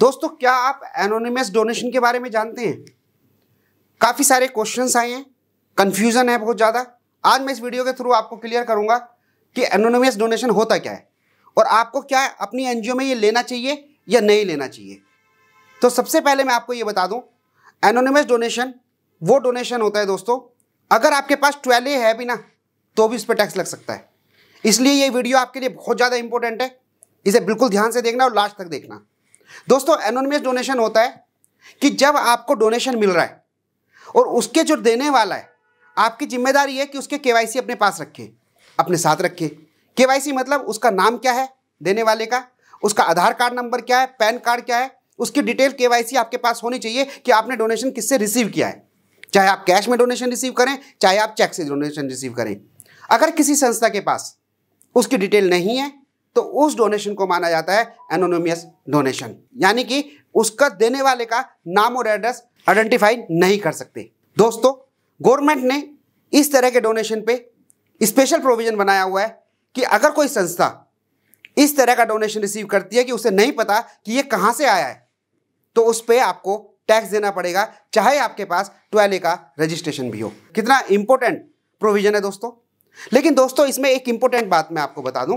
दोस्तों क्या आप एनोनिमस डोनेशन के बारे में जानते हैं काफ़ी सारे क्वेश्चंस आए हैं कन्फ्यूज़न है बहुत ज़्यादा आज मैं इस वीडियो के थ्रू आपको क्लियर करूंगा कि एनोनिमस डोनेशन होता क्या है और आपको क्या अपनी एनजीओ में ये लेना चाहिए या नहीं लेना चाहिए तो सबसे पहले मैं आपको ये बता दूं एनोनिमस डोनेशन वो डोनेशन होता है दोस्तों अगर आपके पास ट्वेल्व ए है भी ना तो भी इस पर टैक्स लग सकता है इसलिए ये वीडियो आपके लिए बहुत ज़्यादा इंपॉर्टेंट है इसे बिल्कुल ध्यान से देखना और लास्ट तक देखना दोस्तों एनोनमस डोनेशन होता है कि जब आपको डोनेशन मिल रहा है और उसके जो देने वाला है आपकी जिम्मेदारी है कि उसके केवाईसी अपने पास रखें अपने साथ रखें केवाईसी मतलब उसका नाम क्या है देने वाले का उसका आधार कार्ड नंबर क्या है पैन कार्ड क्या है उसकी डिटेल केवाईसी आपके पास होनी चाहिए कि आपने डोनेशन किससे रिसीव किया है चाहे आप कैश में डोनेशन रिसीव करें चाहे आप चेक से डोनेशन रिसीव करें अगर किसी संस्था के पास उसकी डिटेल नहीं है तो उस डोनेशन को माना जाता है एनोनोमियस डोनेशन यानी कि उसका देने वाले का नाम और एड्रेस आइडेंटिफाई नहीं कर सकते दोस्तों गवर्नमेंट ने इस तरह के डोनेशन पे स्पेशल प्रोविजन बनाया हुआ है कि अगर कोई संस्था इस तरह का डोनेशन रिसीव करती है कि उसे नहीं पता कि ये कहाँ से आया है तो उस पर आपको टैक्स देना पड़ेगा चाहे आपके पास ट्वेल्व का रजिस्ट्रेशन भी हो कितना इंपॉर्टेंट प्रोविजन है दोस्तों लेकिन दोस्तों इसमें एक इंपॉर्टेंट बात मैं आपको बता दूं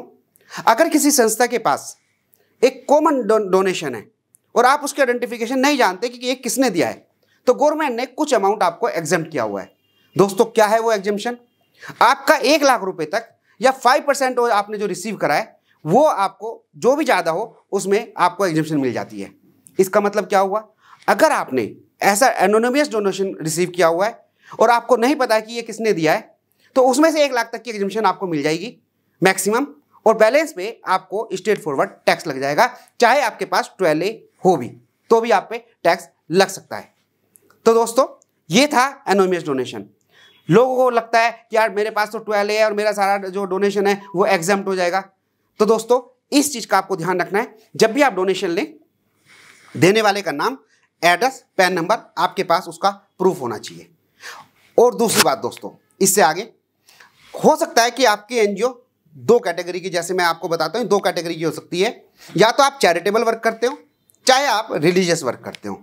अगर किसी संस्था के पास एक कॉमन डोनेशन है और आप उसके आइडेंटिफिकेशन नहीं जानते कि ये किसने दिया है तो गवर्नमेंट ने कुछ अमाउंट आपको एग्जाम किया हुआ है दोस्तों क्या है वो एग्जामेशन आपका एक लाख रुपए तक या फाइव परसेंट आपने जो रिसीव करा है वो आपको जो भी ज़्यादा हो उसमें आपको एग्जामेशन मिल जाती है इसका मतलब क्या हुआ अगर आपने ऐसा एनोनोमियस डोनेशन रिसीव किया हुआ है और आपको नहीं पता कि ये किसने दिया है तो उसमें से एक लाख तक की एग्जामेशन आपको मिल जाएगी मैक्सिमम और बैलेंस में आपको स्ट्रेट फॉरवर्ड टैक्स लग जाएगा चाहे आपके पास ट्वेल्व ए हो भी तो भी आप पे टैक्स लग सकता है तो दोस्तों ये था एनोमियस डोनेशन लोगों को लगता है कि यार मेरे पास तो ट्वेल्व ए है और मेरा सारा जो डोनेशन है वो एग्जाम हो जाएगा तो दोस्तों इस चीज़ का आपको ध्यान रखना है जब भी आप डोनेशन लें देने वाले का नाम एड्रेस पैन नंबर आपके पास उसका प्रूफ होना चाहिए और दूसरी बात दोस्तों इससे आगे हो सकता है कि आपके एनजीओ दो कैटेगरी की जैसे मैं आपको बताता हूँ दो कैटेगरी की हो सकती है या तो आप चैरिटेबल वर्क करते हो चाहे आप रिलीजियस वर्क करते हो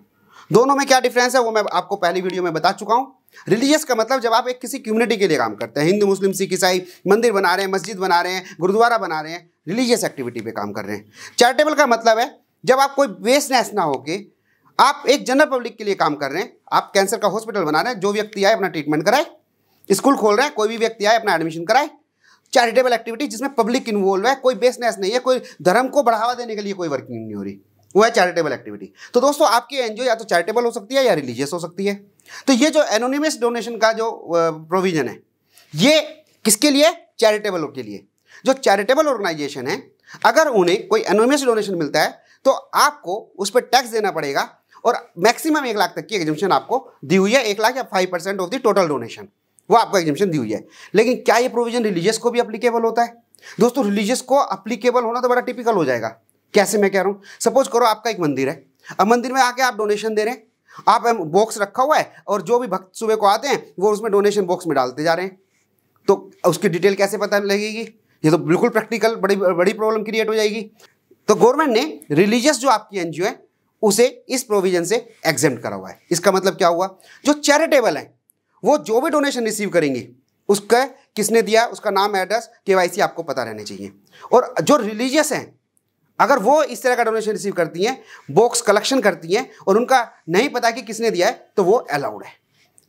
दोनों में क्या डिफरेंस है वो मैं आपको पहली वीडियो में बता चुका हूँ रिलीजियस का मतलब जब आप एक किसी कम्युनिटी के लिए काम करते हैं हिंदू मुस्लिम सिख ईसाई मंदिर बना रहे हैं मस्जिद बना रहे हैं गुरुद्वारा बना रहे हैं रिलीजियस एक्टिविटी पे काम कर रहे हैं चैरिटेबल का मतलब है जब आप कोई बेसनेस ना होकर आप एक जनरल पब्लिक के लिए काम कर रहे हैं आप कैंसर का हॉस्पिटल बना रहे हैं जो व्यक्ति आए अपना ट्रीटमेंट कराए स्कूल खोल रहे हैं कोई भी व्यक्ति आए अपना एडमिशन कराए चैरिटेबल एक्टिविटी जिसमें पब्लिक इन्वॉल्व है कोई बेसनेस नहीं है कोई धर्म को बढ़ावा देने के लिए कोई वर्किंग नहीं हो रही वो है चैरिटेबल एक्टिविटी तो दोस्तों आपकी एनजीओ या तो चैरिटेबल हो सकती है या रिलीजियस हो सकती है तो ये जो एनोनिमस डोनेशन का जो प्रोविजन है ये किसके लिए चैरिटेबल के लिए जो चैरिटेबल ऑर्गेनाइजेशन है अगर उन्हें कोई एनोनिमस डोनेशन मिलता है तो आपको उस पर टैक्स देना पड़ेगा और मैक्सिमम एक लाख तक की एग्जिबिशन आपको दी हुई है एक लाख या five percent of the total donation वो आपको एग्जिबिशन दी हुई है लेकिन क्या ये प्रोविजन रिलीजियस को भी अप्लीकेबल होता है दोस्तों रिलीजियस को अप्लीकेबल होना तो बड़ा टिपिकल हो जाएगा कैसे मैं कह रहा हूँ सपोज करो आपका एक मंदिर है अब मंदिर में आके आप डोनेशन दे रहे हैं आप बॉक्स रखा हुआ है और जो भी भक्त सुबह को आते हैं वो उसमें डोनेशन बॉक्स में डालते जा रहे हैं तो उसकी डिटेल कैसे पता लगेगी ये तो बिल्कुल प्रैक्टिकल बड़ी बड़ी प्रॉब्लम क्रिएट हो जाएगी तो गवर्नमेंट ने रिलीजियस जो आपकी एनजीओ है उसे इस प्रोविजन से एग्जेम्प्ट करा हुआ है इसका मतलब क्या हुआ जो चैरिटेबल है वो जो भी डोनेशन रिसीव करेंगे उसका किसने दिया उसका नाम एड्रेस के आपको पता रहना चाहिए और जो रिलीजियस हैं अगर वो इस तरह का डोनेशन रिसीव करती हैं बॉक्स कलेक्शन करती हैं और उनका नहीं पता कि किसने दिया है तो वो अलाउड है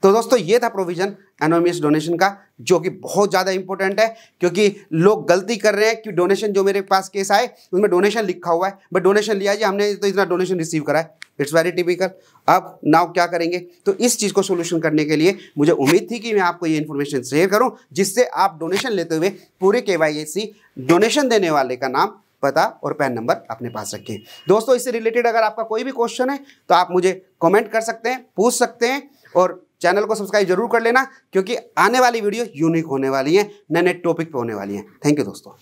तो दोस्तों ये था प्रोविज़न एनोमियस डोनेशन का जो कि बहुत ज़्यादा इंपॉर्टेंट है क्योंकि लोग गलती कर रहे हैं कि डोनेशन जो मेरे पास केस आए उसमें डोनेशन लिखा हुआ है बट डोनेशन लिया जी हमने तो इतना डोनेशन रिसीव करा है इट्स वेरी टिपिकल अब नाउ क्या करेंगे तो इस चीज़ को सोल्यूशन करने के लिए मुझे उम्मीद थी कि मैं आपको ये इन्फॉर्मेशन शेयर करूँ जिससे आप डोनेशन लेते हुए पूरे के डोनेशन देने वाले का नाम पता और पैन नंबर अपने पास रखें दोस्तों इससे रिलेटेड अगर आपका कोई भी क्वेश्चन है तो आप मुझे कमेंट कर सकते हैं पूछ सकते हैं और चैनल को सब्सक्राइब जरूर कर लेना क्योंकि आने वाली वीडियो यूनिक होने वाली है नए नए टॉपिक पे होने वाली है थैंक यू दोस्तों